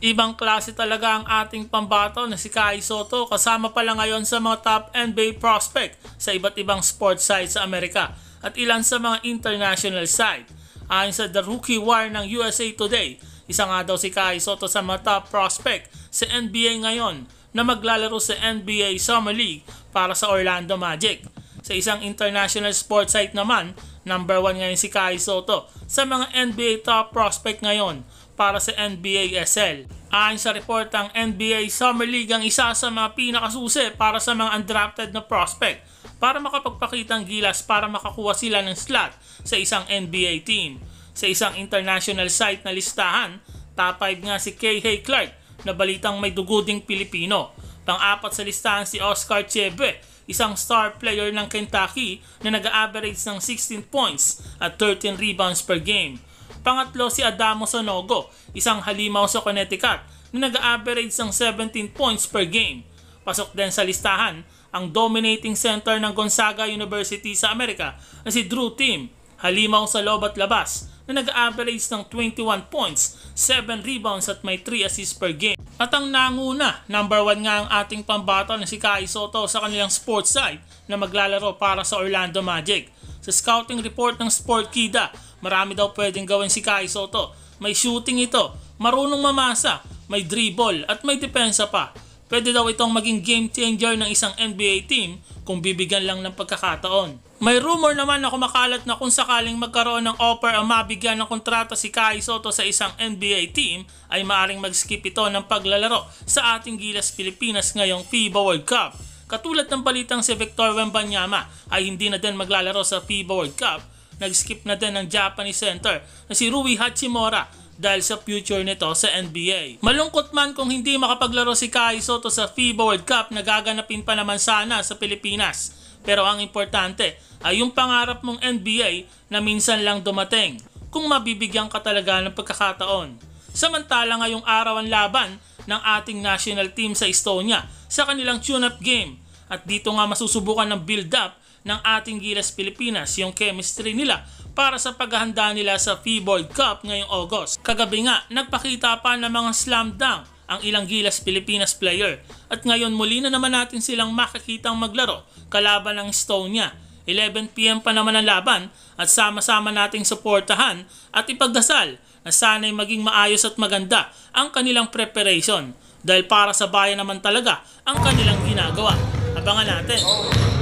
Ibang klase talaga ang ating pambato na si Kai Soto kasama pala ngayon sa mga top NBA prospect sa iba't ibang sports site sa Amerika at ilan sa mga international site. Ayon sa The Rookie War ng USA Today, isa nga daw si Kai Soto sa mga top prospect sa NBA ngayon na maglalaro sa NBA Summer League para sa Orlando Magic. Sa isang international sports site naman, number 1 ngayon si Kai Soto sa mga NBA top prospect ngayon para sa NBASL. Ayon sa report ng NBA Summer League ang isa sa mga pinakasusi para sa mga undrafted na prospect para makapagpakita ng gilas para makakuha sila ng slot sa isang NBA team. Sa isang international site na listahan, top 5 nga si K.H. Clark na balitang may duguding Pilipino. Pang-apat sa listahan si Oscar Chebe, isang star player ng Kentucky na nag-average ng 16 points at 13 rebounds per game. Pangatlo si Adamo Sonogo, isang halimaw sa Connecticut na nag-average ng 17 points per game. Pasok din sa listahan ang dominating center ng Gonzaga University sa Amerika na si Drew Tim, halimaw sa loob at labas na nag-average ng 21 points, 7 rebounds at may 3 assists per game. At ang nanguna, number 1 nga ang ating pambato na si Kai Soto sa kanilang sports side na maglalaro para sa Orlando Magic. Sa scouting report ng Sport Kida, Marami daw pwedeng gawin si Kai Soto. May shooting ito, marunong mamasa, may dribble at may depensa pa. Pwede daw itong maging game changer ng isang NBA team kung bibigyan lang ng pagkakataon. May rumor naman na kumakalat na kung sakaling magkaroon ng offer ang mabigyan ng kontrata si Kai Soto sa isang NBA team ay maaring mag-skip ito ng paglalaro sa ating Gilas Pilipinas ngayong FIBA World Cup. Katulad ng balitang si Victor Wembanyama ay hindi na din maglalaro sa FIBA World Cup nag-skip na din ng Japanese center na si Rui Hachimura dahil sa future nito sa NBA. Malungkot man kung hindi makapaglaro si Kai Soto sa FIBA World Cup na gaganapin pa naman sana sa Pilipinas. Pero ang importante ay yung pangarap mong NBA na minsan lang dumating kung mabibigyan ka talaga ng pagkakataon. Samantala ngayong araw ang laban ng ating national team sa Estonia sa kanilang tune-up game. At dito nga masusubukan ng build-up ng ating Gilas Pilipinas yung chemistry nila para sa paghahanda nila sa FIBOY e Cup ngayong August. Kagabi nga, nagpakita pa ng mga slam dunk ang ilang Gilas Pilipinas player at ngayon muli na naman natin silang makikitang maglaro kalaban ng Estonia 11pm pa naman ang laban at sama-sama nating suportahan at ipagdasal na sana'y maging maayos at maganda ang kanilang preparation dahil para sa bayan naman talaga ang kanilang ginagawa. Abangan natin.